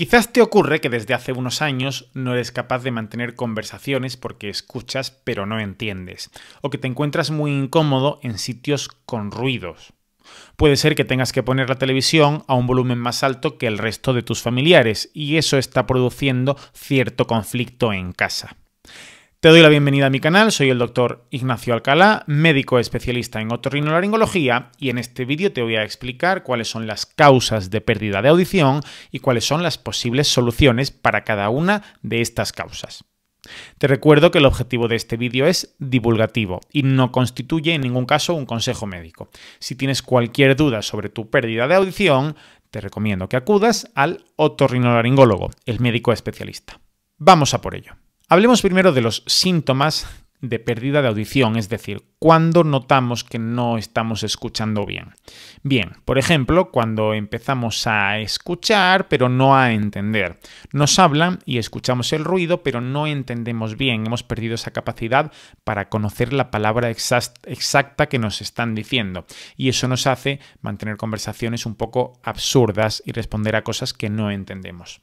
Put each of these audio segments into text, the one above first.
Quizás te ocurre que desde hace unos años no eres capaz de mantener conversaciones porque escuchas pero no entiendes, o que te encuentras muy incómodo en sitios con ruidos. Puede ser que tengas que poner la televisión a un volumen más alto que el resto de tus familiares, y eso está produciendo cierto conflicto en casa. Te doy la bienvenida a mi canal, soy el doctor Ignacio Alcalá, médico especialista en otorrinolaringología y en este vídeo te voy a explicar cuáles son las causas de pérdida de audición y cuáles son las posibles soluciones para cada una de estas causas. Te recuerdo que el objetivo de este vídeo es divulgativo y no constituye en ningún caso un consejo médico. Si tienes cualquier duda sobre tu pérdida de audición, te recomiendo que acudas al otorrinolaringólogo, el médico especialista. Vamos a por ello. Hablemos primero de los síntomas de pérdida de audición, es decir, cuando notamos que no estamos escuchando bien. Bien, por ejemplo, cuando empezamos a escuchar pero no a entender. Nos hablan y escuchamos el ruido pero no entendemos bien, hemos perdido esa capacidad para conocer la palabra exacta que nos están diciendo. Y eso nos hace mantener conversaciones un poco absurdas y responder a cosas que no entendemos.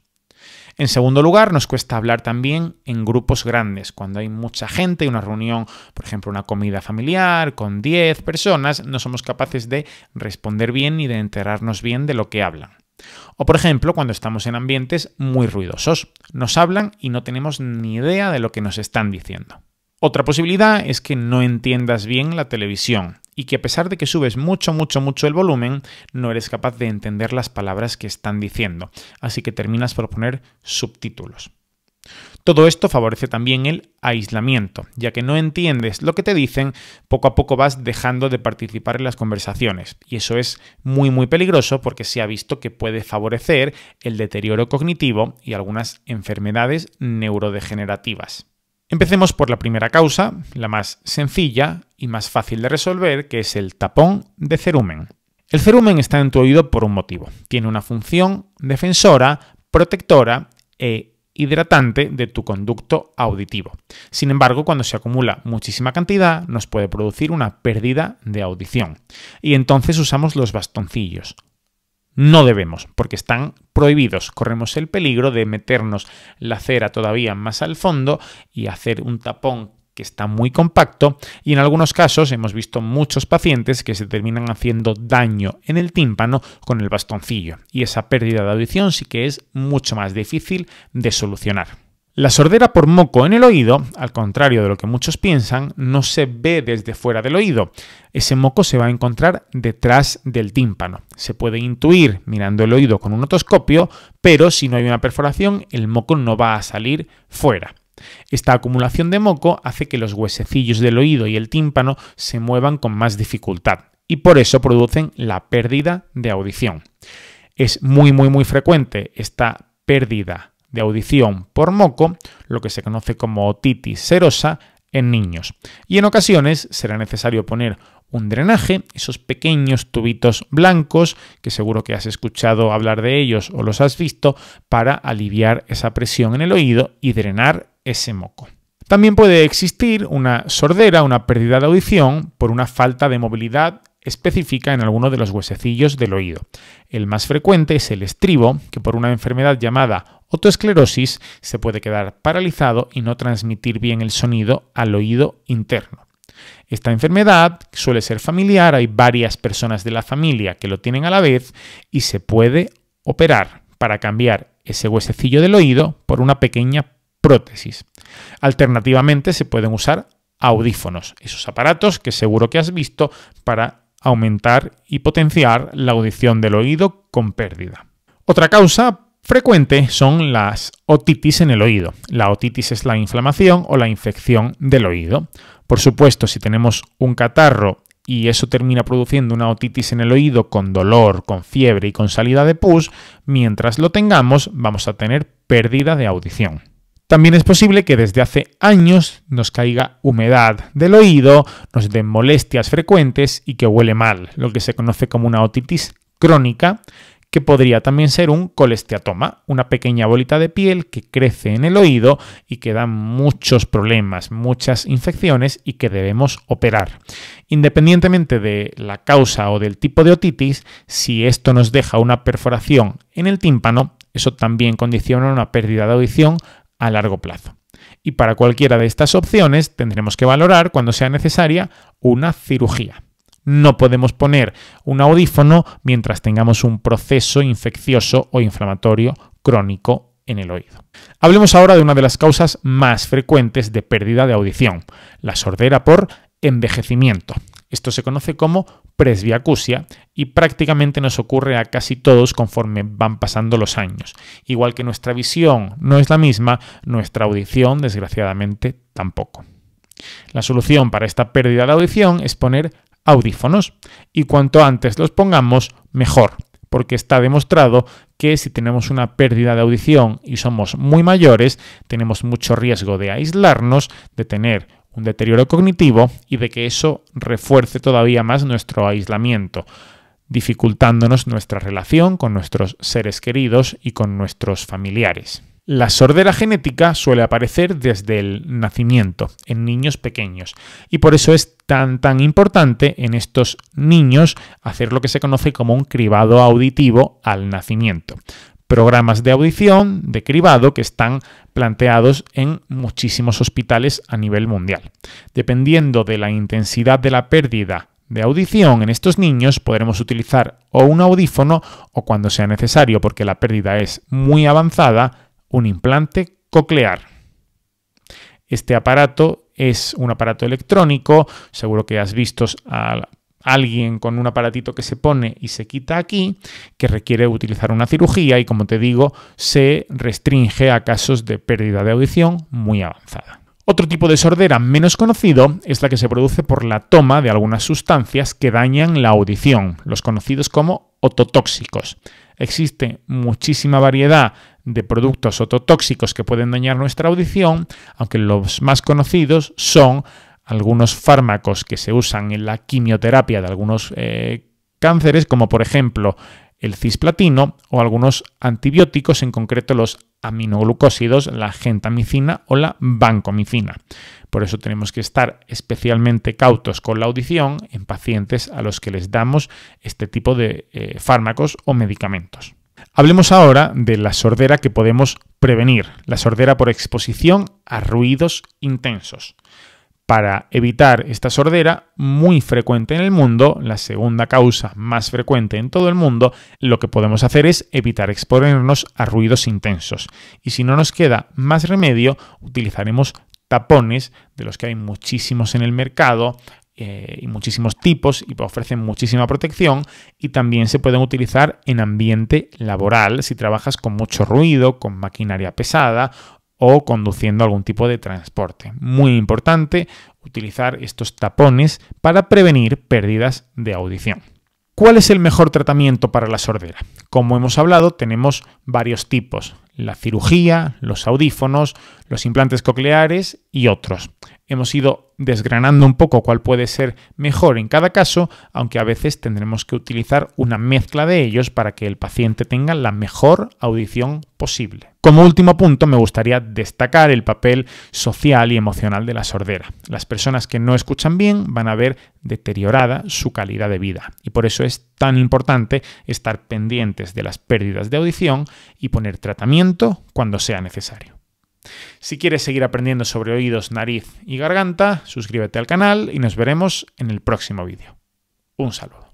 En segundo lugar, nos cuesta hablar también en grupos grandes. Cuando hay mucha gente, una reunión, por ejemplo, una comida familiar con 10 personas, no somos capaces de responder bien ni de enterarnos bien de lo que hablan. O por ejemplo, cuando estamos en ambientes muy ruidosos. Nos hablan y no tenemos ni idea de lo que nos están diciendo. Otra posibilidad es que no entiendas bien la televisión y que a pesar de que subes mucho, mucho, mucho el volumen, no eres capaz de entender las palabras que están diciendo, así que terminas por poner subtítulos. Todo esto favorece también el aislamiento, ya que no entiendes lo que te dicen, poco a poco vas dejando de participar en las conversaciones, y eso es muy muy peligroso porque se ha visto que puede favorecer el deterioro cognitivo y algunas enfermedades neurodegenerativas. Empecemos por la primera causa, la más sencilla y más fácil de resolver, que es el tapón de cerumen. El cerumen está en tu oído por un motivo. Tiene una función defensora, protectora e hidratante de tu conducto auditivo. Sin embargo, cuando se acumula muchísima cantidad, nos puede producir una pérdida de audición. Y entonces usamos los bastoncillos, no debemos, porque están prohibidos. Corremos el peligro de meternos la cera todavía más al fondo y hacer un tapón que está muy compacto y en algunos casos hemos visto muchos pacientes que se terminan haciendo daño en el tímpano con el bastoncillo y esa pérdida de audición sí que es mucho más difícil de solucionar. La sordera por moco en el oído, al contrario de lo que muchos piensan, no se ve desde fuera del oído. Ese moco se va a encontrar detrás del tímpano. Se puede intuir mirando el oído con un otoscopio, pero si no hay una perforación, el moco no va a salir fuera. Esta acumulación de moco hace que los huesecillos del oído y el tímpano se muevan con más dificultad y por eso producen la pérdida de audición. Es muy muy muy frecuente esta pérdida de audición por moco, lo que se conoce como otitis serosa, en niños. Y en ocasiones será necesario poner un drenaje, esos pequeños tubitos blancos, que seguro que has escuchado hablar de ellos o los has visto, para aliviar esa presión en el oído y drenar ese moco. También puede existir una sordera, una pérdida de audición por una falta de movilidad específica en alguno de los huesecillos del oído. El más frecuente es el estribo, que por una enfermedad llamada esclerosis, se puede quedar paralizado y no transmitir bien el sonido al oído interno. Esta enfermedad suele ser familiar, hay varias personas de la familia que lo tienen a la vez y se puede operar para cambiar ese huesecillo del oído por una pequeña prótesis. Alternativamente se pueden usar audífonos, esos aparatos que seguro que has visto para aumentar y potenciar la audición del oído con pérdida. Otra causa frecuente son las otitis en el oído. La otitis es la inflamación o la infección del oído. Por supuesto, si tenemos un catarro y eso termina produciendo una otitis en el oído con dolor, con fiebre y con salida de pus, mientras lo tengamos vamos a tener pérdida de audición. También es posible que desde hace años nos caiga humedad del oído, nos den molestias frecuentes y que huele mal, lo que se conoce como una otitis crónica que podría también ser un colesteatoma, una pequeña bolita de piel que crece en el oído y que da muchos problemas, muchas infecciones y que debemos operar. Independientemente de la causa o del tipo de otitis, si esto nos deja una perforación en el tímpano, eso también condiciona una pérdida de audición a largo plazo. Y para cualquiera de estas opciones tendremos que valorar, cuando sea necesaria, una cirugía. No podemos poner un audífono mientras tengamos un proceso infeccioso o inflamatorio crónico en el oído. Hablemos ahora de una de las causas más frecuentes de pérdida de audición, la sordera por envejecimiento. Esto se conoce como presbiacusia y prácticamente nos ocurre a casi todos conforme van pasando los años. Igual que nuestra visión no es la misma, nuestra audición desgraciadamente tampoco. La solución para esta pérdida de audición es poner audífonos. Y cuanto antes los pongamos, mejor, porque está demostrado que si tenemos una pérdida de audición y somos muy mayores, tenemos mucho riesgo de aislarnos, de tener un deterioro cognitivo y de que eso refuerce todavía más nuestro aislamiento, dificultándonos nuestra relación con nuestros seres queridos y con nuestros familiares. La sordera genética suele aparecer desde el nacimiento en niños pequeños y por eso es tan tan importante en estos niños hacer lo que se conoce como un cribado auditivo al nacimiento. Programas de audición, de cribado, que están planteados en muchísimos hospitales a nivel mundial. Dependiendo de la intensidad de la pérdida de audición en estos niños podremos utilizar o un audífono o cuando sea necesario porque la pérdida es muy avanzada un implante coclear. Este aparato es un aparato electrónico, seguro que has visto a alguien con un aparatito que se pone y se quita aquí, que requiere utilizar una cirugía y como te digo, se restringe a casos de pérdida de audición muy avanzada. Otro tipo de sordera menos conocido es la que se produce por la toma de algunas sustancias que dañan la audición, los conocidos como ototóxicos. Existe muchísima variedad de productos ototóxicos que pueden dañar nuestra audición, aunque los más conocidos son algunos fármacos que se usan en la quimioterapia de algunos eh, cánceres, como por ejemplo el cisplatino o algunos antibióticos, en concreto los aminoglucósidos, la gentamicina o la vancomicina. Por eso tenemos que estar especialmente cautos con la audición en pacientes a los que les damos este tipo de eh, fármacos o medicamentos. Hablemos ahora de la sordera que podemos prevenir, la sordera por exposición a ruidos intensos. Para evitar esta sordera, muy frecuente en el mundo, la segunda causa más frecuente en todo el mundo, lo que podemos hacer es evitar exponernos a ruidos intensos. Y si no nos queda más remedio, utilizaremos tapones, de los que hay muchísimos en el mercado, eh, y muchísimos tipos y ofrecen muchísima protección y también se pueden utilizar en ambiente laboral si trabajas con mucho ruido, con maquinaria pesada o conduciendo algún tipo de transporte. Muy importante utilizar estos tapones para prevenir pérdidas de audición. ¿Cuál es el mejor tratamiento para la sordera? Como hemos hablado, tenemos varios tipos, la cirugía, los audífonos, los implantes cocleares y otros. Hemos ido desgranando un poco cuál puede ser mejor en cada caso, aunque a veces tendremos que utilizar una mezcla de ellos para que el paciente tenga la mejor audición posible. Como último punto, me gustaría destacar el papel social y emocional de la sordera. Las personas que no escuchan bien van a ver deteriorada su calidad de vida y por eso es tan importante estar pendientes de las pérdidas de audición y poner tratamiento cuando sea necesario. Si quieres seguir aprendiendo sobre oídos, nariz y garganta, suscríbete al canal y nos veremos en el próximo vídeo. Un saludo.